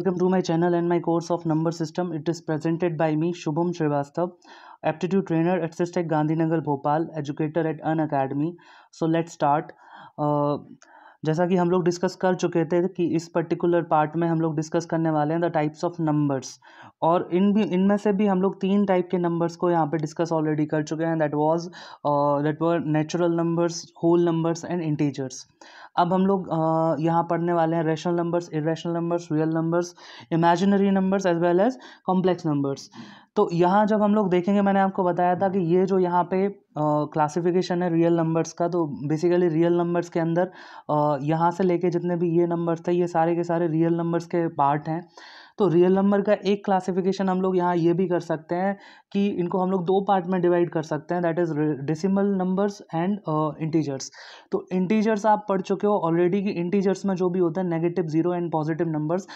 Welcome to my channel and my course of number system it is presented by me Shubham Shrivastava aptitude trainer at Sistec Gandhinagar Bhopal educator at Unacademy so let start जैसा कि हम लोग discuss कर चुके थे कि इस पर्टिकुलर पार्ट में हम लोग डिस्कस करने वाले हैं द टाइप्स ऑफ नंबर्स और इन भी इनमें से भी हम लोग तीन टाइप के नंबर्स को यहाँ पे डिस्कस ऑलरेडी कर चुके हैं that was that were natural numbers whole numbers and integers अब हम लोग uh, यहाँ पढ़ने वाले हैं rational numbers irrational numbers real numbers imaginary numbers as well as complex numbers तो यहाँ जब हम लोग देखेंगे मैंने आपको बताया था कि ये जो यहाँ पे क्लासिफिकेशन है रियल नंबर्स का तो बेसिकली रियल नंबर्स के अंदर यहाँ से लेके जितने भी ये नंबर्स थे ये सारे के सारे रियल नंबर्स के पार्ट हैं तो रियल नंबर का एक क्लासिफिकेशन हम लोग यहाँ ये भी कर सकते हैं कि इनको हम लोग दो पार्ट में डिवाइड कर सकते हैं that is decimal numbers and integers तो इंटीजर्स आप पढ़ चुके हो ऑलरेडी कि इंटीजर्स में जो भी होता है negative zero and positive numbers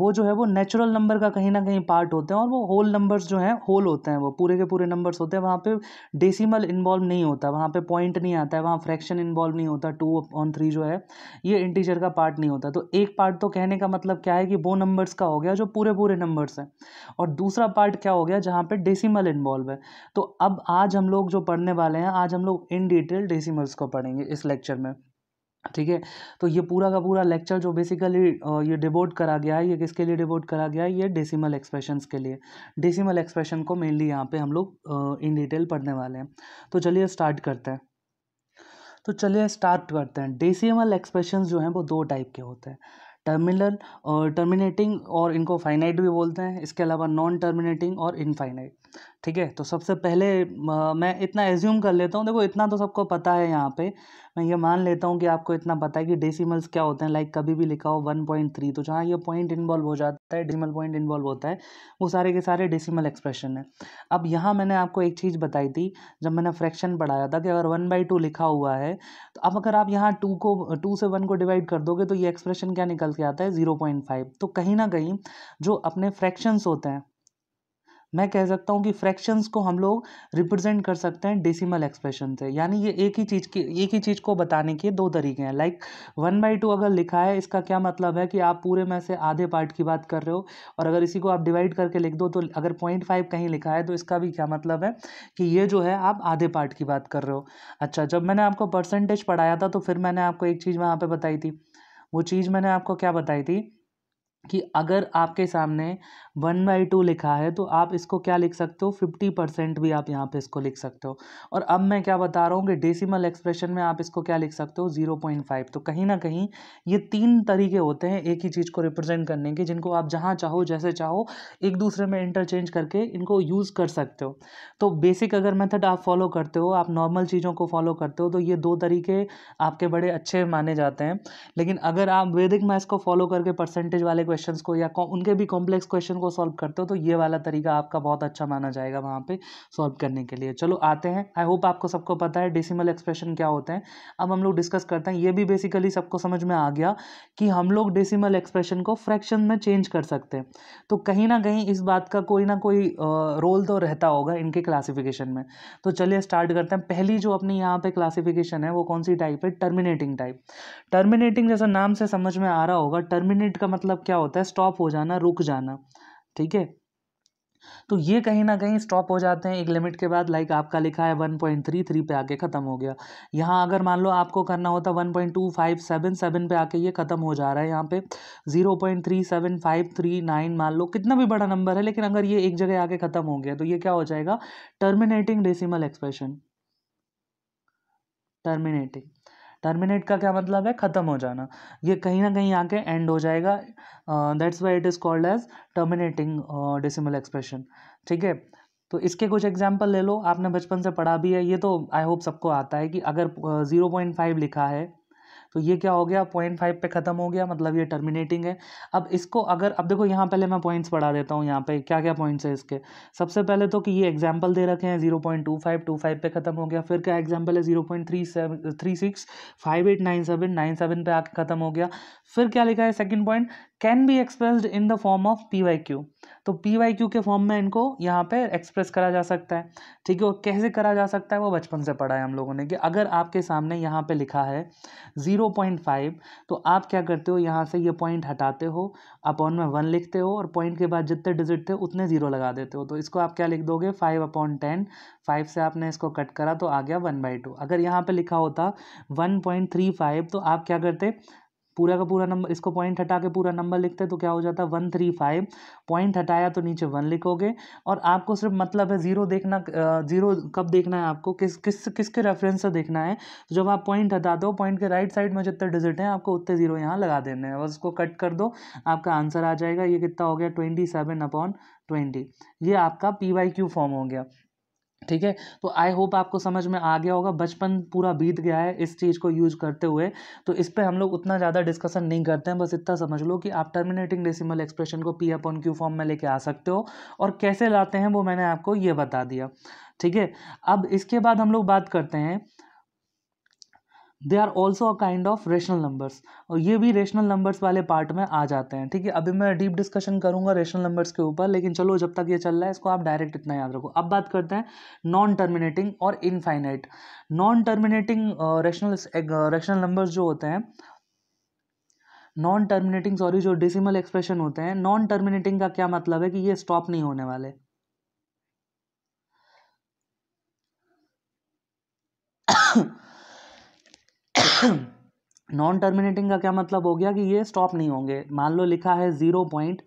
वो जो है वो नेचुरल नंबर का कहीं ना कहीं पार्ट होते हैं और वो होल नंबर्स जो हैं होल होते हैं वो पूरे के पूरे नंबर्स होते हैं वहाँ पर डेसीमल इन्वॉल्व नहीं होता वहाँ पर पॉइंट नहीं आता है वहाँ फ्रैक्शन इन्वॉल्व नहीं होता टू ऑन थ्री जो है ये इंटीजर का पार्ट नहीं होता तो एक पार्ट तो कहने का मतलब क्या है कि वो नंबर नंबर्स का हो गया जो पूरे पूरे नंबर्स हैं और दूसरा पार्ट क्या हो गया जहाँ पे डेसिमल इन्वॉल्व है तो अब आज हम लोग जो पढ़ने वाले हैं आज हम लोग इन डिटेल डेसीमल्स को पढ़ेंगे इस लेक्चर में ठीक है तो ये पूरा का पूरा लेक्चर जो बेसिकली ये डिबोट करा गया है ये किसके लिए डिबोट करा गया है ये डेसिमल एक्सप्रेशंस के लिए डेसिमल एक्सप्रेशन को मेनली यहाँ पे हम लोग इन डिटेल पढ़ने वाले हैं तो चलिए स्टार्ट करते हैं तो चलिए स्टार्ट करते हैं डेसिमल एक्सप्रेशन जो हैं वो दो टाइप के होते हैं टर्मिनल और टर्मिनेटिंग और इनको फाइनाइट भी बोलते हैं इसके अलावा नॉन टर्मिनेटिंग और इनफाइनाइट ठीक है तो सबसे पहले मैं इतना एज्यूम कर लेता हूँ देखो इतना तो सबको पता है यहाँ पे मैं ये मान लेता हूँ कि आपको इतना पता है कि डेसिमल्स क्या होते हैं लाइक कभी भी लिखा हो वन पॉइंट थ्री तो जहाँ ये पॉइंट इन्वॉल्व हो जाता है डेसिमल पॉइंट इन्वॉल्व होता है वो सारे के सारे डेसिमल एक्सप्रेशन है अब यहाँ मैंने आपको एक चीज़ बताई थी जब मैंने फ्रैक्शन पढ़ाया था कि अगर वन बाई टू लिखा हुआ है तो अब अगर आप यहाँ टू को टू से वन को डिवाइड कर दोगे तो ये एक्सप्रेशन क्या निकल के आता है ज़ीरो पॉइंट फाइव तो कहीं ना कहीं जो अपने फ्रैक्शंस होते हैं मैं कह सकता हूँ कि फ्रैक्शंस को हम लोग रिप्रेजेंट कर सकते हैं डेसिमल एक्सप्रेशन से यानी ये एक ही चीज़ की एक ही चीज़ को बताने के दो तरीके हैं लाइक वन बाई टू अगर लिखा है इसका क्या मतलब है कि आप पूरे में से आधे पार्ट की बात कर रहे हो और अगर इसी को आप डिवाइड करके लिख दो तो अगर पॉइंट फाइव कहीं लिखा है तो इसका भी क्या मतलब है कि ये जो है आप आधे पार्ट की बात कर रहे हो अच्छा जब मैंने आपको परसेंटेज पढ़ाया था तो फिर मैंने आपको एक चीज़ वहाँ पर बताई थी वो चीज़ मैंने आपको क्या बताई थी कि अगर आपके सामने वन बाई टू लिखा है तो आप इसको क्या लिख सकते हो फिफ्टी परसेंट भी आप यहाँ पे इसको लिख सकते हो और अब मैं क्या बता रहा हूँ कि डेसिमल एक्सप्रेशन में आप इसको क्या लिख सकते हो जीरो पॉइंट फाइव तो कहीं ना कहीं ये तीन तरीके होते हैं एक ही चीज़ को रिप्रेजेंट करने के जिनको आप जहाँ चाहो जैसे चाहो एक दूसरे में इंटरचेंज करके इनको यूज़ कर सकते हो तो बेसिक अगर मेथड आप फॉलो करते हो आप नॉर्मल चीज़ों को फॉलो करते हो तो ये दो तरीके आपके बड़े अच्छे माने जाते हैं लेकिन अगर आप वैदिक मैथ्स को फॉलो करके परसेंटेज वाले क्वेश्चन को या उनके भी कॉम्प्लेक्स क्वेश्चन को को सॉल्व करते हो तो ये वाला तरीका आपका बहुत अच्छा माना जाएगा वहाँ पे सॉल्व करने के लिए चलो आते हैं आई होप आपको सबको पता है डेसिमल एक्सप्रेशन क्या होते हैं अब हम लोग डिस्कस करते हैं ये भी बेसिकली सबको समझ में आ गया कि हम लोग डेसीमल एक्सप्रेशन को फ्रैक्शन में चेंज कर सकते हैं तो कहीं ना कहीं इस बात का कोई ना कोई रोल तो रहता होगा इनके क्लासिफिकेशन में तो चलिए स्टार्ट करते हैं पहली जो अपनी यहाँ पे क्लासिफिकेशन है वो कौन सी टाइप है टर्मिनेटिंग टाइप टर्मिनेटिंग जैसा नाम से समझ में आ रहा होगा टर्मिनेट का मतलब क्या होता है स्टॉप हो जाना रुक जाना ठीक है तो ये कहीं ना कहीं स्टॉप हो जाते हैं एक लिमिट के बाद लाइक आपका लिखा है वन पॉइंट थ्री थ्री पे आके ख़त्म हो गया यहाँ अगर मान लो आपको करना होता one point two five seven seven पे आके ये ख़त्म हो जा रहा है यहाँ पे zero point three seven five three nine मान लो कितना भी बड़ा नंबर है लेकिन अगर ये एक जगह आके ख़त्म हो गया तो ये क्या हो जाएगा terminating decimal expression terminating terminate का क्या मतलब है ख़त्म हो जाना ये कहीं ना कहीं आके एंड हो जाएगा that's why it is called as terminating decimal expression ठीक है तो इसके कुछ एग्जाम्पल ले लो आपने बचपन से पढ़ा भी है ये तो आई होप सबको आता है कि अगर ज़ीरो पॉइंट फाइव लिखा है तो ये क्या हो गया पॉइंट फाइव पे ख़त्म हो गया मतलब ये टर्मिनेटिंग है अब इसको अगर अब देखो यहाँ पहले मैं पॉइंट्स बढ़ा देता हूँ यहाँ पे क्या क्या पॉइंट्स है इसके सबसे पहले तो कि ये एग्जाम्पल दे रखे हैं zero point two five two five पे ख़त्म हो गया फिर क्या एग्जाम्पल है zero point three seven three six five eight nine seven nine seven पे आके ख़त्म हो गया फिर क्या लिखा है second point can be expressed in the form of P by Q तो पी वाई क्यू के फॉर्म में इनको यहाँ पे एक्सप्रेस करा जा सकता है ठीक है और कैसे करा जा सकता है वो बचपन से पढ़ा है हम लोगों ने कि अगर आपके सामने यहाँ पे लिखा है ज़ीरो पॉइंट फाइव तो आप क्या करते हो यहाँ से ये पॉइंट हटाते हो अपॉन में वन लिखते हो और पॉइंट के बाद जितने डिजिट थे उतने ज़ीरो लगा देते हो तो इसको आप क्या लिख दोगे फाइव अपॉन टेन फाइव से आपने इसको कट करा तो आ गया वन बाई टू अगर यहाँ पर लिखा होता वन पॉइंट थ्री फाइव तो आप क्या करते पूरा का पूरा नंबर इसको पॉइंट हटा के पूरा नंबर लिखते हैं तो क्या हो जाता है वन थ्री फाइव पॉइंट हटाया तो नीचे वन लिखोगे और आपको सिर्फ मतलब है ज़ीरो देखना ज़ीरो कब देखना है आपको किस किस किसके रेफरेंस से देखना है तो जब आप पॉइंट हटा दो पॉइंट के राइट साइड में जितने डिजिट हैं आपको उतने ज़ीरो यहाँ लगा देने हैं बस उसको कट कर दो आपका आंसर आ जाएगा ये कितना हो गया ट्वेंटी सेवन अपॉन ट्वेंटी ये आपका पी वाई क्यू फॉर्म हो गया ठीक है तो आई होप आपको समझ में आ गया होगा बचपन पूरा बीत गया है इस चीज़ को यूज करते हुए तो इस पर हम लोग उतना ज़्यादा डिस्कशन नहीं करते हैं बस इतना समझ लो कि आप टर्मिनेटिंग डेसिमल एक्सप्रेशन को पी अपॉन क्यू फॉर्म में लेके आ सकते हो और कैसे लाते हैं वो मैंने आपको ये बता दिया ठीक है अब इसके बाद हम लोग बात करते हैं they are also a kind of rational numbers और ये भी रेशनल नंबर्स वाले पार्ट में आ जाते हैं ठीक है अभी मैं डीप डिस्कशन करूंगा रेशनल नंबर्स के ऊपर लेकिन चलो जब तक ये चल रहा है इसको आप डायरेक्ट इतना याद रखो अब बात करते हैं नॉन टर्मिनेटिंग और infinite non terminating rational rational numbers जो होते हैं नॉन टर्मिनेटिंग सॉरी जो डिसिमल एक्सप्रेशन होते हैं नॉन टर्मिनेटिंग का क्या मतलब है कि ये स्टॉप नहीं होने वाले नॉन टर्मिनेटिंग का क्या मतलब हो गया कि ये स्टॉप नहीं होंगे मान लो लिखा है zero point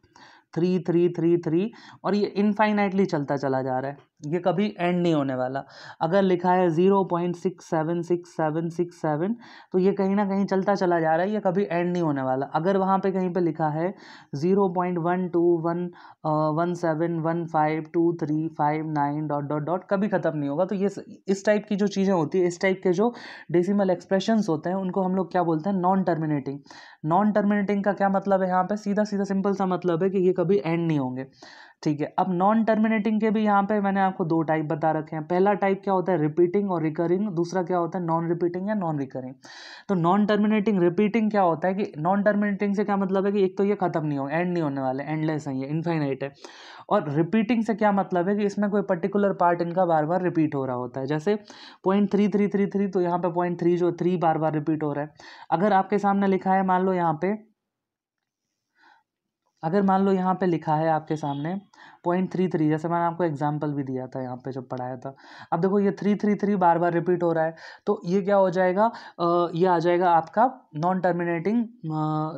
three three three three और ये इनफाइनाइटली चलता चला जा रहा है ये कभी एंड नहीं होने वाला अगर लिखा है zero point six seven six seven six seven तो ये कहीं ना कहीं चलता चला जा रहा है ये कभी एंड नहीं होने वाला अगर वहाँ पे कहीं पे लिखा है zero point one two one one seven one five two three five nine dot dot dot कभी ख़त्म नहीं होगा तो ये इस टाइप की जो चीज़ें होती है इस टाइप के जो डेसीमल एक्सप्रेशंस होते हैं उनको हम लोग क्या बोलते हैं नॉन टर्मिनेटिंग नॉन टर्मिनेटिंग का क्या मतलब है यहाँ पर सीधा सीधा सिंपल सा मतलब है कि ये कभी एंड नहीं होंगे ठीक है अब नॉन टर्मिनेटिंग के भी यहाँ पे मैंने आपको दो टाइप बता रखे हैं पहला टाइप क्या होता है रिपीटिंग और रिकरिंग दूसरा क्या होता है नॉन रिपीटिंग या नॉन रिकरिंग तो नॉन टर्मिनेटिंग रिपीटिंग क्या होता है कि नॉन टर्मिनेटिंग से क्या मतलब है कि एक तो ये खत्म नहीं हो एंड नहीं होने वाले एंडलेस है ये इन्फाइनाइट है और रिपीटिंग से क्या मतलब है कि इसमें कोई पर्टिकुलर पार्ट इनका बार बार रिपीट हो रहा होता है जैसे point three three three three तो यहाँ पे पॉइंट थ्री जो थ्री बार बार रिपीट हो रहा है अगर आपके सामने लिखा है मान लो यहाँ पे अगर मान लो यहाँ पे लिखा है आपके सामने पॉइंट थ्री थ्री जैसे मैंने आपको एग्जाम्पल भी दिया था यहाँ पे जब पढ़ाया था अब देखो ये थ्री थ्री थ्री बार बार रिपीट हो रहा है तो ये क्या हो जाएगा ये आ जाएगा आपका नॉन टर्मिनेटिंग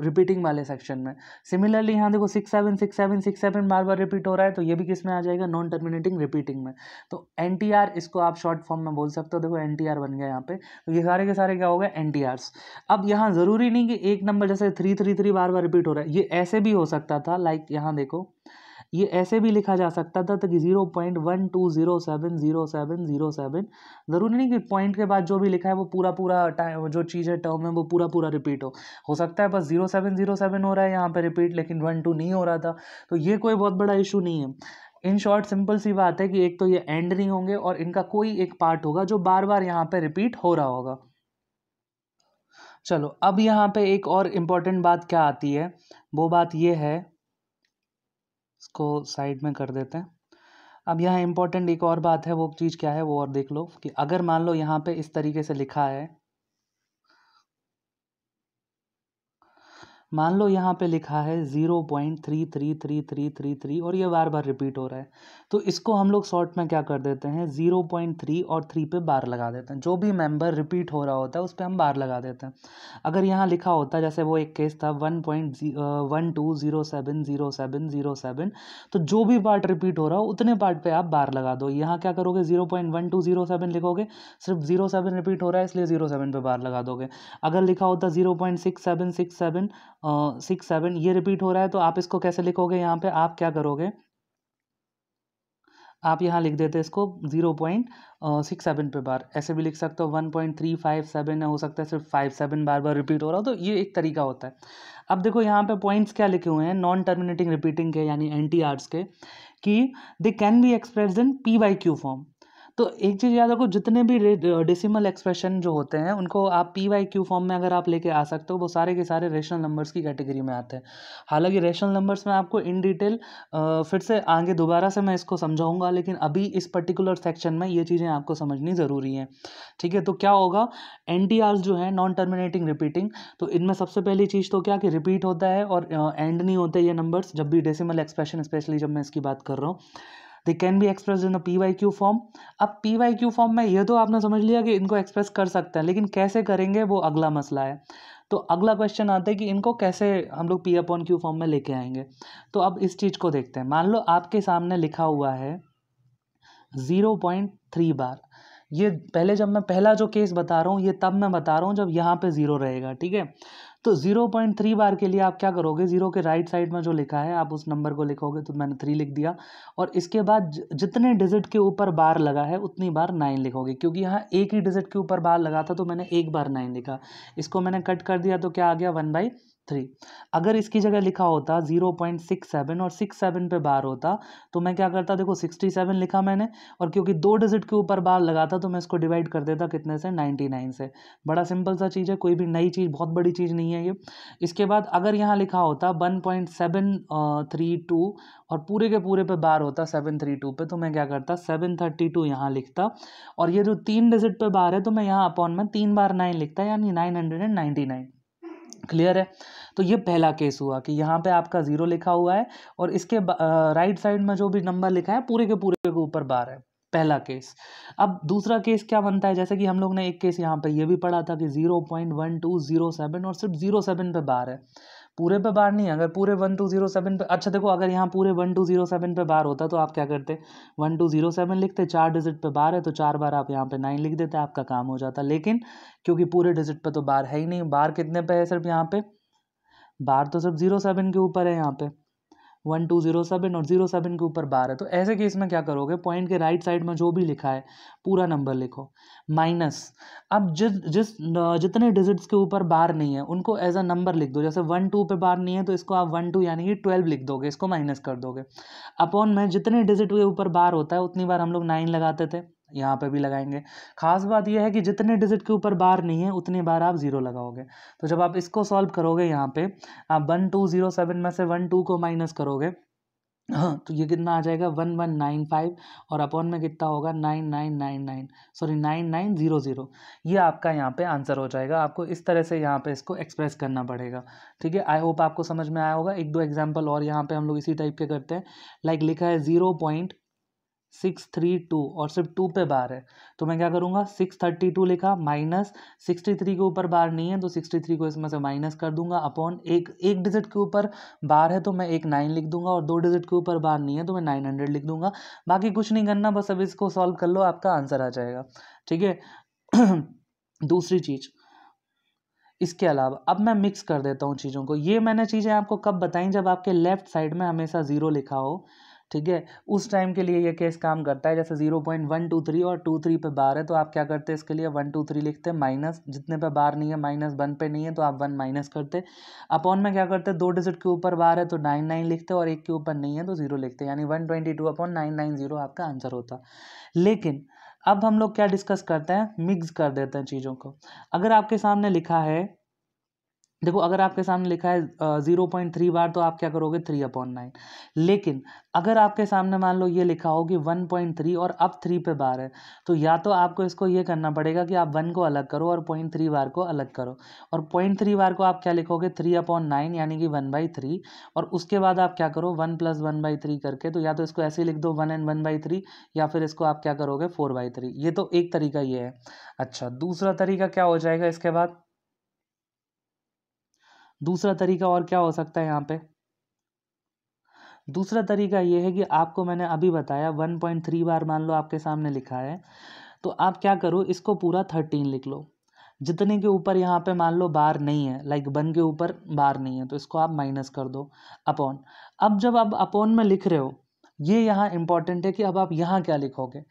रिपीटिंग वाले सेक्शन में सिमिलरली यहाँ देखो six seven six seven six seven बार बार रिपीट हो रहा है तो ये भी किस में आ जाएगा नॉन टर्मिनेटिंग रिपीटिंग में तो एन इसको आप शॉर्ट फॉर्म में बोल सकते हो देखो एन बन गया यहाँ पे तो ये सारे के सारे क्या हो गए एन अब यहाँ ज़रूरी नहीं कि एक नंबर जैसे थ्री थ्री थ्री बार बार रिपीट हो रहा है ये ऐसे भी हो सकता था लाइक यहाँ देखो ये ऐसे भी लिखा जा सकता था कि zero point one two zero seven zero seven zero seven ज़रूरी नहीं कि पॉइंट के बाद जो भी लिखा है वो पूरा पूरा टाइम जो चीज़ है टर्म है वो पूरा पूरा रिपीट हो हो सकता है बस ज़ीरो सेवन ज़ीरो सेवन हो रहा है यहाँ पर रिपीट लेकिन वन टू नहीं हो रहा था तो ये कोई बहुत बड़ा इशू नहीं है इन शॉर्ट सिंपल सी बात है कि एक तो ये एंड नहीं होंगे और इनका कोई एक पार्ट होगा जो बार बार यहाँ पर रिपीट हो रहा होगा चलो अब यहाँ पे एक और इम्पॉर्टेंट बात क्या आती है वो बात ये है इसको साइड में कर देते हैं अब यहाँ इम्पॉर्टेंट एक और बात है वो चीज़ क्या है वो और देख लो कि अगर मान लो यहाँ पे इस तरीके से लिखा है मान लो यहाँ पे लिखा है zero point three three three three three three और ये बार बार रिपीट हो रहा है तो इसको हम लोग शॉर्ट में क्या कर देते हैं ज़ीरो पॉइंट थ्री और थ्री पे बार लगा देते हैं जो भी मेंबर रिपीट हो रहा होता है उस पर हम बार लगा देते हैं अगर यहाँ लिखा होता जैसे वो एक केस था one point one two zero seven zero seven zero seven तो जो भी पार्ट रिपीट हो रहा हो उतने पार्ट पर आप बार लगा दो यहाँ क्या करोगे zero point one two zero seven लिखोगे सिर्फ ज़ीरो सेवन रिपीट हो रहा है इसलिए ज़ीरो सेवन पर बार लगा दोगे अगर लिखा होता zero point six seven six seven six seven ये रिपीट हो रहा है तो आप इसको कैसे लिखोगे यहाँ पे आप क्या करोगे आप यहाँ लिख देते इसको जीरो पॉइंट सिक्स सेवन पे बार ऐसे भी लिख सकते हो one point three five seven हो सकता है सिर्फ फाइव सेवन बार बार रिपीट हो रहा हो तो ये एक तरीका होता है अब देखो यहाँ पे पॉइंट्स क्या लिखे हुए हैं नॉन टर्मिनेटिंग रिपीटिंग के यानी एन टी आर्ट्स के कि they can be express in P by Q form तो एक चीज़ याद रखो जितने भी डेसिमल एक्सप्रेशन जो होते हैं उनको आप पी वाई क्यू फॉर्म में अगर आप लेके आ सकते हो वो सारे के सारे रेशनल नंबर्स की कैटेगरी में आते हैं हालांकि रेशनल नंबर्स में आपको इन डिटेल फिर से आगे दोबारा से मैं इसको समझाऊंगा लेकिन अभी इस पर्टिकुलर सेक्शन में ये चीज़ें आपको समझनी ज़रूरी हैं ठीक है तो क्या होगा एन जो है नॉन टर्मिनेटिंग रिपीटिंग तो इनमें सबसे पहली चीज़ तो क्या कि रिपीट होता है और एंड नहीं होते ये नंबर्स जब भी डेसिमल एक्सप्रेशन स्पेशली जब मैं इसकी बात कर रहा हूँ they can be express in P by Q form अब पी वाई क्यू फॉर्म में यह तो आपने समझ लिया कि इनको एक्सप्रेस कर सकते हैं लेकिन कैसे करेंगे वो अगला मसला है तो अगला क्वेश्चन आता है कि इनको कैसे हम लोग पी अपॉन क्यू फॉर्म में लेके आएंगे तो अब इस चीज़ को देखते हैं मान लो आपके सामने लिखा हुआ है ज़ीरो पॉइंट थ्री बार ये पहले जब मैं पहला जो केस बता रहा हूँ ये तब मैं बता रहा हूँ जब यहाँ पे ज़ीरो रहेगा ठीक है तो ज़ीरो पॉइंट थ्री बार के लिए आप क्या करोगे ज़ीरो के राइट साइड में जो लिखा है आप उस नंबर को लिखोगे तो मैंने थ्री लिख दिया और इसके बाद जितने डिजिट के ऊपर बार लगा है उतनी बार नाइन लिखोगे क्योंकि यहाँ एक ही डिजिट के ऊपर बार लगा था तो मैंने एक बार नाइन लिखा इसको मैंने कट कर दिया तो क्या आ गया वन बाई थ्री अगर इसकी जगह लिखा होता जीरो पॉइंट सिक्स सेवन और सिक्स सेवन पे बार होता तो मैं क्या करता देखो सिक्सटी सेवन लिखा मैंने और क्योंकि दो डिजिट के ऊपर बार लगा था तो मैं इसको डिवाइड कर देता कितने से नाइन्टी नाइन से बड़ा सिंपल सा चीज़ है कोई भी नई चीज़ बहुत बड़ी चीज़ नहीं है ये इसके बाद अगर यहाँ लिखा होता one point seven three two और पूरे के पूरे पे बार होता सेवन थ्री टू पर तो मैं क्या करता सेवन थर्टी टू यहाँ लिखता और ये जो तीन डिजिट पे बार है तो मैं यहाँ अपॉन में तीन बार नाइन लिखता यानी nine hundred and ninety nine clear है तो ये पहला केस हुआ कि यहाँ पे आपका ज़ीरो लिखा हुआ है और इसके राइट साइड में जो भी नंबर लिखा है पूरे के पूरे के ऊपर बार है पहला केस अब दूसरा केस क्या बनता है जैसे कि हम लोग ने एक केस यहाँ पे ये भी पढ़ा था कि zero point one two zero seven और सिर्फ ज़ीरो सेवन पे बार है पूरे पे बार नहीं अगर पूरे वन टू ज़ीरो सेवन पे अच्छा देखो अगर यहाँ पूरे वन टू ज़ीरो सेवन पे बार होता तो आप क्या करते वन टू ज़ीरो सेवन लिखते चार डिजिट पे बार है तो चार बार आप यहाँ पे नाइन लिख देते आपका काम हो जाता लेकिन क्योंकि पूरे डिजिट पे तो बार है ही नहीं बार कितने पे है सिर्फ यहाँ पे बार तो सिर्फ ज़ीरो सेवन के ऊपर है यहाँ पे वन टू ज़ीरो सेवन और ज़ीरो सेवन के ऊपर बार है तो ऐसे केस में क्या करोगे पॉइंट के राइट साइड में जो भी लिखा है पूरा नंबर लिखो माइनस अब जिस जिस जितने डिजिट्स के ऊपर बार नहीं है उनको एज अ नंबर लिख दो जैसे वन टू पे बार नहीं है तो इसको आप वन टू यानी कि ट्वेल्व लिख दोगे इसको माइनस कर दोगे अपॉन में जितने डिजिट के ऊपर बार होता है उतनी बार हम लोग नाइन लगाते थे यहाँ पे भी लगाएंगे खास बात यह है कि जितने डिजिट के ऊपर बार नहीं है उतनी बार आप ज़ीरो लगाओगे तो जब आप इसको सॉल्व करोगे यहाँ पे आप वन टू ज़ीरो सेवन में से वन टू को माइनस करोगे हाँ तो ये कितना आ जाएगा वन वन नाइन फाइव और अपॉन में कितना होगा nine nine nine nine sorry nine nine zero zero ये आपका यहाँ पे आंसर हो जाएगा आपको इस तरह से यहाँ पे इसको एक्सप्रेस करना पड़ेगा ठीक है आई होप आपको समझ में आया होगा एक दो एग्जांपल और यहाँ पे हम लोग इसी टाइप के करते हैं लाइक लिखा है zero point six three two और सिर्फ टू पे बार है तो मैं क्या करूँगा सिक्स थर्टी टू लिखा माइनस सिक्सटी थ्री के ऊपर बार नहीं है तो सिक्सटी थ्री को इसमें से माइनस कर दूंगा अपॉन एक एक डिजिट के ऊपर बार है तो मैं एक नाइन लिख दूंगा और दो डिजिट के ऊपर बार नहीं है तो मैं नाइन हंड्रेड लिख दूंगा बाकी कुछ नहीं करना बस अब इसको सॉल्व कर लो आपका आंसर आ जाएगा ठीक है दूसरी चीज़ इसके अलावा अब मैं मिक्स कर देता हूँ चीज़ों को ये मैंने चीज़ें आपको कब बताई जब आपके लेफ्ट साइड में हमेशा ज़ीरो लिखा हो ठीक है उस टाइम के लिए ये केस काम करता है जैसे zero point one two three और टू थ्री पे बार है तो आप क्या करते हैं इसके लिए वन टू थ्री लिखते हैं माइनस जितने पे बार नहीं है माइनस वन पे नहीं है तो आप वन माइनस करते अपॉन में क्या करते हैं दो डिजिट के ऊपर बार है तो नाइन नाइन लिखते और एक के ऊपर नहीं है तो जीरो लिखते यानी one twenty two upon nine nine zero आपका आंसर होता लेकिन अब हम लोग क्या डिस्कस करते हैं मिक्स कर देते हैं चीज़ों को अगर आपके सामने लिखा है देखो अगर आपके सामने लिखा है ज़ीरो पॉइंट थ्री बार तो आप क्या करोगे थ्री अपॉन नाइन लेकिन अगर आपके सामने मान लो ये लिखा हो कि वन पॉइंट थ्री और अब थ्री पे बार है तो या तो आपको इसको ये करना पड़ेगा कि आप वन को अलग करो और पॉइंट थ्री बार को अलग करो और पॉइंट थ्री बार को आप क्या लिखोगे थ्री अपॉन नाइन यानी कि वन बाई थ्री और उसके बाद आप क्या करो one plus one by three करके तो या तो इसको ऐसे लिख दो one and one by three या फिर इसको आप क्या करोगे फोर बाई थ्री ये तो एक तरीका ये है अच्छा दूसरा तरीका क्या हो जाएगा इसके बाद दूसरा तरीका और क्या हो सकता है यहाँ पे दूसरा तरीका ये है कि आपको मैंने अभी बताया वन पॉइंट थ्री बार मान लो आपके सामने लिखा है तो आप क्या करो इसको पूरा थर्टीन लिख लो जितने के ऊपर यहाँ पे मान लो बार नहीं है लाइक वन के ऊपर बार नहीं है तो इसको आप माइनस कर दो अपॉन अब जब आप अपॉन में लिख रहे हो ये यहाँ इम्पॉर्टेंट है कि अब आप यहाँ क्या लिखोगे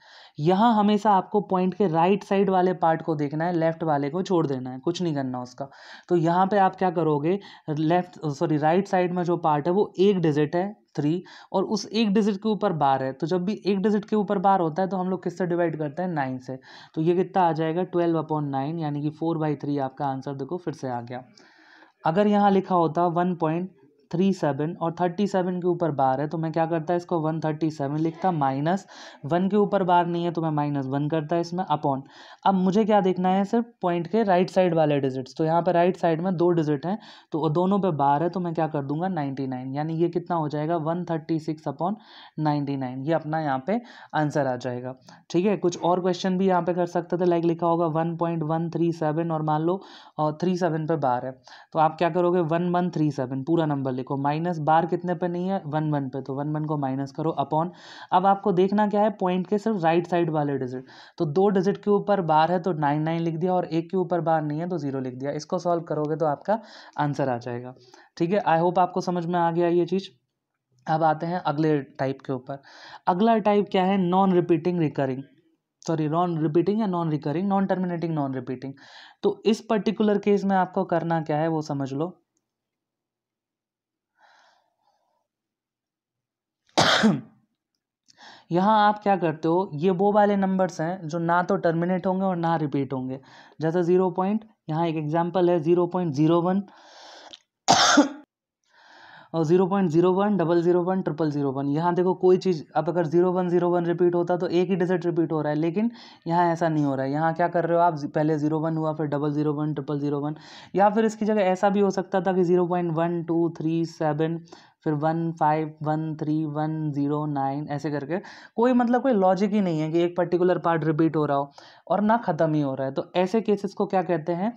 यहाँ हमेशा आपको पॉइंट के राइट साइड वाले पार्ट को देखना है लेफ्ट वाले को छोड़ देना है कुछ नहीं करना उसका तो यहाँ पे आप क्या करोगे लेफ्ट सॉरी राइट साइड में जो पार्ट है वो एक डिजिट है थ्री और उस एक डिजिट के ऊपर बार है तो जब भी एक डिजिट के ऊपर बार होता है तो हम लोग किससे डिवाइड करते हैं नाइन से तो ये कितना आ जाएगा ट्वेल्व अपॉन नाइन यानी कि फोर बाई थ्री आपका आंसर देखो फिर से आ गया अगर यहाँ लिखा होता वन पॉइंट थ्री सेवन और थर्टी सेवन के ऊपर बार है तो मैं क्या करता है इसको वन थर्टी सेवन लिखता माइनस वन के ऊपर बार नहीं है तो मैं माइनस वन करता है इसमें अपॉन अब मुझे क्या देखना है सिर्फ पॉइंट के राइट साइड वाले डिजिट्स तो यहाँ पर राइट साइड में दो डिजिट हैं तो दोनों पर बार है तो मैं क्या कर दूंगा नाइन्टी नाइन यानी ये कितना हो जाएगा one thirty six upon ninety nine ये अपना यहाँ पर आंसर आ जाएगा ठीक है कुछ और क्वेश्चन भी यहाँ पर कर सकते थे लाइक लिखा होगा one point one three seven और मान लो थ्री सेवन पर बार है तो आप क्या करोगे वन वन थ्री सेवन पूरा नंबर देखो माइनस बार कितने पे नहीं है वन वन पे तो वन वन को माइनस करो अपॉन अब आपको देखना क्या है पॉइंट के सिर्फ राइट साइड वाले डिजिट तो दो डिजिट के ऊपर बार है तो नाइन नाइन लिख दिया और एक के ऊपर बार नहीं है तो ज़ीरो लिख दिया इसको सॉल्व करोगे तो आपका आंसर आ जाएगा ठीक है आई होप आपको समझ में आ गया ये चीज़ अब आते हैं अगले टाइप के ऊपर अगला टाइप क्या है non repeating recurring sorry non repeating या non recurring non terminating non repeating तो इस पर्टिकुलर केस में आपको करना क्या है वो समझ लो यहाँ आप क्या करते हो ये वो वाले नंबर्स हैं जो ना तो टर्मिनेट होंगे और ना रिपीट होंगे जैसे ज़ीरो पॉइंट यहाँ एक एग्जाम्पल है ज़ीरो पॉइंट ज़ीरो वन और zero point zero one double zero one triple zero one यहाँ देखो कोई चीज़ अब अगर zero one zero one repeat होता तो एक ही डिजिट रिपीट हो रहा है लेकिन यहाँ ऐसा नहीं हो रहा है यहाँ क्या कर रहे हो आप पहले ज़ीरो वन हुआ फिर double zero one triple zero one या फिर इसकी जगह ऐसा भी हो सकता था कि zero point one two three seven फिर one five one three one zero nine ऐसे करके कोई मतलब कोई लॉजिक ही नहीं है कि एक पर्टिकुलर पार्ट रिपीट हो रहा हो और ना ख़त्म ही हो रहा है तो ऐसे केसेस को क्या कहते हैं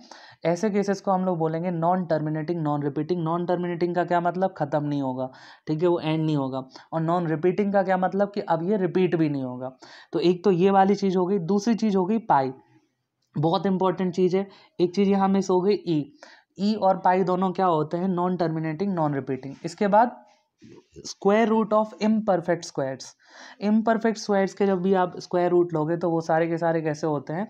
ऐसे केसेस को हम लोग बोलेंगे non terminating non repeating non terminating का क्या मतलब ख़त्म नहीं होगा ठीक है वो एंड नहीं होगा और नॉन रिपीटिंग का क्या मतलब कि अब ये रिपीट भी नहीं होगा तो एक तो ये वाली चीज़ हो गई दूसरी चीज़ हो गई पाई बहुत इंपॉर्टेंट चीज़ है एक चीज़ यहाँ मिस हो गई ई e। ई e और पाई दोनों क्या होते हैं नॉन टर्मिनेटिंग नॉन रिपीटिंग इसके बाद square root of imperfect squares imperfect squares के जब भी आप स्क्वायर रूट लोगे तो वो सारे के सारे कैसे होते हैं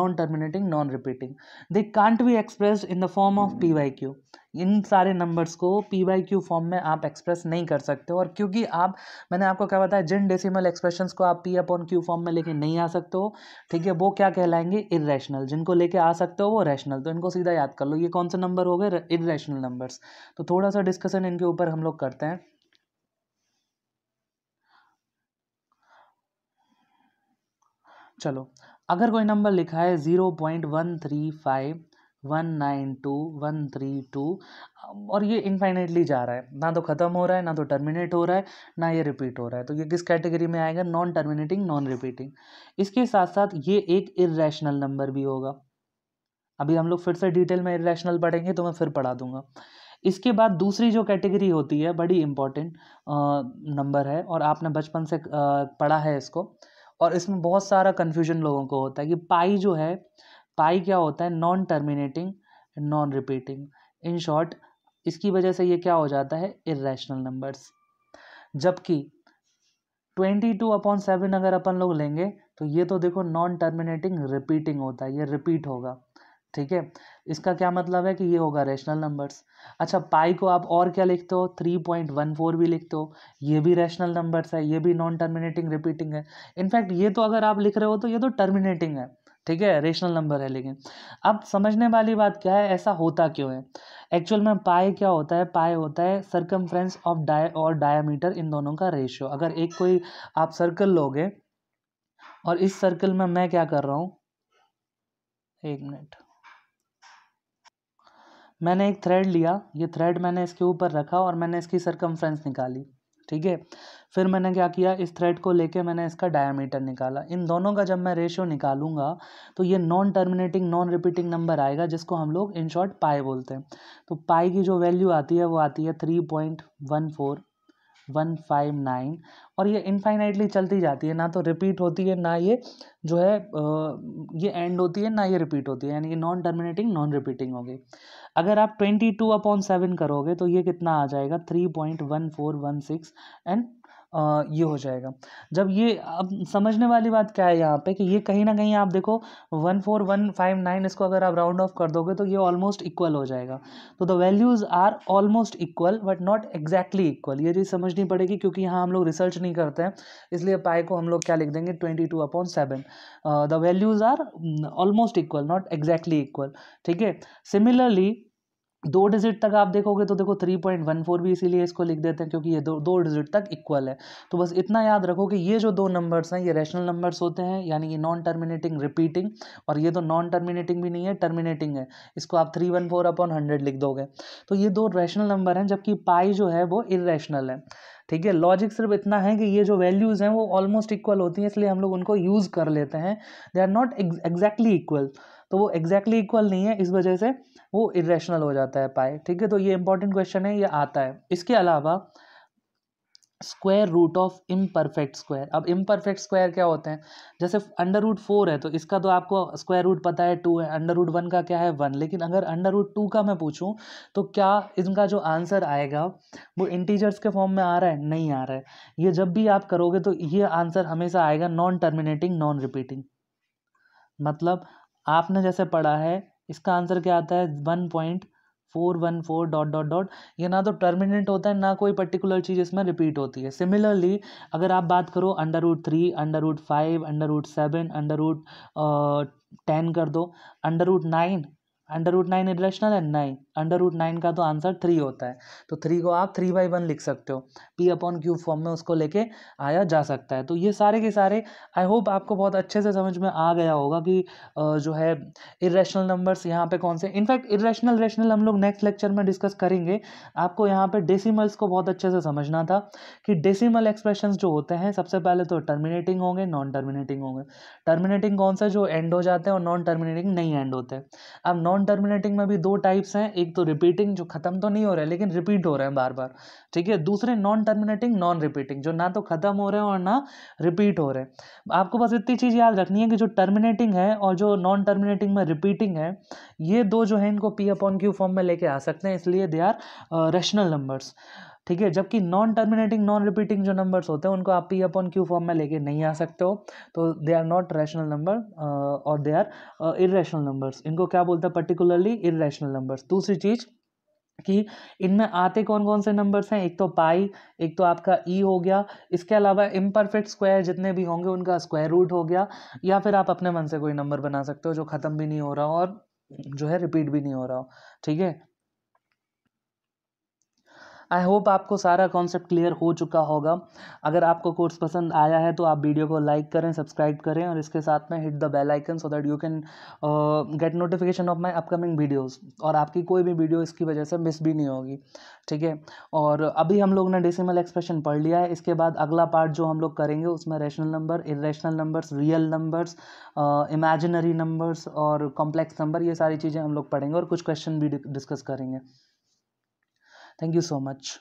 non terminating non repeating they can't be express in the form of P by q इन सारे नंबर्स को पी वाई क्यू फॉर्म में आप एक्सप्रेस नहीं कर सकते और क्योंकि आप मैंने आपको क्या बताया जिन डेसिमल एक्सप्रेशंस को आप पी अपॉन क्यू फॉर्म में लेके नहीं आ सकते हो ठीक है वो क्या कहलाएंगे इरेशनल जिनको लेके आ सकते हो वो रैशनल तो इनको सीधा याद कर लो ये कौन से नंबर हो गए इरेशनल नंबर्स तो थोड़ा सा डिस्कशन इनके ऊपर हम लोग करते हैं चलो अगर कोई नंबर लिखा है zero point one three five one nine two one three two और ये इनफाइनेटली जा रहा है ना तो ख़त्म हो रहा है ना तो टर्मिनेट हो रहा है ना ये रिपीट हो रहा है तो ये किस कैटेगरी में आएगा नॉन टर्मिनेटिंग नॉन रिपीटिंग इसके साथ साथ ये एक इरेशनल नंबर भी होगा अभी हम लोग फिर से डिटेल में इरेशनल पढ़ेंगे तो मैं फिर पढ़ा दूंगा इसके बाद दूसरी जो कैटेगरी होती है बड़ी इम्पॉर्टेंट नंबर है और आपने बचपन से पढ़ा है इसको और इसमें बहुत सारा कन्फ्यूजन लोगों को होता है कि पाई जो है पाई क्या होता है non terminating non repeating in short इसकी वजह से ये क्या हो जाता है इरेशनल नंबर्स जबकि ट्वेंटी टू अपॉन सेवन अगर अपन लोग लेंगे तो ये तो देखो नॉन टर्मिनेटिंग रिपीटिंग होता है ये रिपीट होगा ठीक है इसका क्या मतलब है कि ये होगा रेशनल नंबर्स अच्छा पाई को आप और क्या लिखते हो थ्री पॉइंट वन फोर भी लिखते हो ये भी रेशनल नंबर्स है ये भी नॉन टर्मिनेटिंग रिपीटिंग है इनफैक्ट ये तो अगर आप लिख रहे हो तो ये तो टर्मिनेटिंग है ठीक है रेशनल नंबर है लेकिन अब समझने वाली बात क्या है ऐसा होता क्यों है एक्चुअल में पाए क्या होता है पाए होता है सर्कम ऑफ डाय और डायामीटर इन दोनों का रेशियो अगर एक कोई आप सर्कल लोगे और इस सर्कल में मैं क्या कर रहा हूँ एक मिनट मैंने एक थ्रेड लिया ये थ्रेड मैंने इसके ऊपर रखा और मैंने इसकी सरकमफ्रेंस निकाली ठीक है फिर मैंने क्या किया इस थ्रेड को लेके मैंने इसका डायमीटर निकाला इन दोनों का जब मैं रेशियो निकालूंगा तो ये non terminating non repeating number आएगा जिसको हम लोग इन शॉर्ट पाए बोलते हैं तो पाए की जो वैल्यू आती है वो आती है three point one four one five nine और ये इनफाइनाइटली चलती जाती है ना तो रिपीट होती है ना ये जो है ये एंड होती है ना ये रिपीट होती है यानी कि नॉन टर्मिनेटिंग नॉन रिपीटिंग होगी अगर आप ट्वेंटी टू अपॉन सेवन करोगे तो ये कितना आ जाएगा three point one four one six and ये हो जाएगा जब ये अब समझने वाली बात क्या है यहाँ पे कि ये कहीं ना कहीं आप देखो one four one five nine इसको अगर आप राउंड ऑफ कर दोगे तो ये ऑलमोस्ट इक्वल हो जाएगा तो the values are almost equal but not exactly equal ये चीज़ समझनी पड़ेगी क्योंकि यहाँ हम लोग रिसर्च नहीं करते हैं इसलिए पाए को हम लोग क्या लिख देंगे twenty two upon seven the values are almost equal not exactly equal ठीक है सिमिलरली दो डिजिट तक आप देखोगे तो देखो थ्री पॉइंट वन फोर भी इसीलिए इसको लिख देते हैं क्योंकि ये दो दो डिजिट तक इक्वल है तो बस इतना याद रखो कि ये जो दो नंबर्स हैं ये रैशनल नंबर्स होते हैं यानी ये नॉन टर्मिनेटिंग रिपीटिंग और ये तो नॉन टर्मिनेटिंग भी नहीं है टर्मिनेटिंग है इसको आप three one four upon hundred लिख दोगे तो ये दो रैशनल नंबर हैं जबकि पाई जो है वो इरेशनल है ठीक है लॉजिक सिर्फ इतना है कि ये जो वैल्यूज़ हैं वो ऑलमोस्ट इक्वल होती हैं इसलिए हम लोग उनको यूज़ कर लेते हैं they are not exactly equal तो वो एग्जैक्टली exactly इक्वल नहीं है इस वजह से वो इरेशनल हो जाता है पाए ठीक है तो ये इंपॉर्टेंट क्वेश्चन है ये आता है इसके अलावा square root of imperfect square अब इम परफेक्ट स्क्वायर क्या होते हैं जैसे अंडर रूट फोर है तो इसका तो आपको स्क्वायर रूट पता है टू है अंडर रूट वन का क्या है वन लेकिन अगर अंडर रूट टू का मैं पूछूं तो क्या इनका जो आंसर आएगा वो इंटीजर्स के फॉर्म में आ रहा है नहीं आ रहा है ये जब भी आप करोगे तो ये आंसर हमेशा आएगा नॉन टर्मिनेटिंग नॉन रिपीटिंग मतलब आपने जैसे पढ़ा है इसका आंसर क्या आता है one point four one four dot dot dot ये ना तो टर्मिनेंट होता है ना कोई पर्टिकुलर चीज़ इसमें रिपीट होती है सिमिलरली अगर आप बात करो under root three under root five under root seven under root ten कर दो under root nine under root nine irrational है नहीं अंडर रूट नाइन का तो आंसर थ्री होता है तो थ्री को आप थ्री बाई वन लिख सकते हो पी अपॉन क्यू फॉर्म में उसको लेके आया जा सकता है तो ये सारे के सारे आई होप आपको बहुत अच्छे से समझ में आ गया होगा कि जो है इरेशनल नंबर्स यहाँ पे कौन से इनफैक्ट इरेशनल रेशनल हम लोग नेक्स्ट लेक्चर में डिस्कस करेंगे आपको यहाँ पर डेसीमल्स को बहुत अच्छे से समझना था कि डेसीमल एक्सप्रेशन जो होते हैं सबसे पहले तो टर्मिनेटिंग होंगे नॉन टर्मिनेटिंग होंगे टर्मिनेटिंग कौन से जो एंड हो जाते हैं और नॉन टर्मिनेटिंग नहीं एंड होते अब नॉन नॉन टर्मिनेटिंग में भी दो टाइप्स हैं एक तो रिपीटिंग जो ख़त्म तो नहीं हो रहा है लेकिन रिपीट हो रहे हैं बार बार ठीक है दूसरे नॉन टर्मिनेटिंग नॉन रिपीटिंग जो ना तो ख़त्म हो रहे हैं और ना रिपीट हो रहे हैं आपको बस इतनी चीज़ याद रखनी है कि जो टर्मिनेटिंग है और जो नॉन टर्मिनेटिंग में रिपीटिंग है ये दो जो है इनको पी अपॉन क्यू फॉर्म में लेके आ सकते हैं इसलिए दे आर रेशनल नंबर्स ठीक है जबकि नॉन टर्मिनेटिंग नॉन रिपीटिंग जो नंबर्स होते हैं उनको आप पी अपॉन क्यू फॉर्म में लेके नहीं आ सकते हो तो they are not rational number और दे आर इरेशनल नंबर्स इनको क्या बोलते हैं पर्टिकुलरली इरेशनल नंबर्स दूसरी चीज़ कि इनमें आते कौन कौन से नंबर्स हैं एक तो पाई एक तो आपका ई e हो गया इसके अलावा इम्परफेक्ट स्क्वायर जितने भी होंगे उनका स्क्वायर रूट हो गया या फिर आप अपने मन से कोई नंबर बना सकते हो जो ख़त्म भी नहीं हो रहा हो और जो है रिपीट भी नहीं हो रहा हो ठीक है आई होप आपको सारा कॉन्सेप्ट क्लियर हो चुका होगा अगर आपको कोर्स पसंद आया है तो आप वीडियो को लाइक करें सब्सक्राइब करें और इसके साथ में hit the bell icon so that you can get notification of my upcoming videos और आपकी कोई भी वीडियो इसकी वजह से मिस भी नहीं होगी ठीक है और अभी हम लोग ने डेसिमल एक्सप्रेशन पढ़ लिया है इसके बाद अगला पार्ट जो हम लोग करेंगे उसमें rational number irrational numbers real numbers imaginary numbers और कॉम्प्लेक्स नंबर ये सारी चीज़ें हम लोग पढ़ेंगे और कुछ क्वेश्चन भी डिस्कस करेंगे Thank you so much.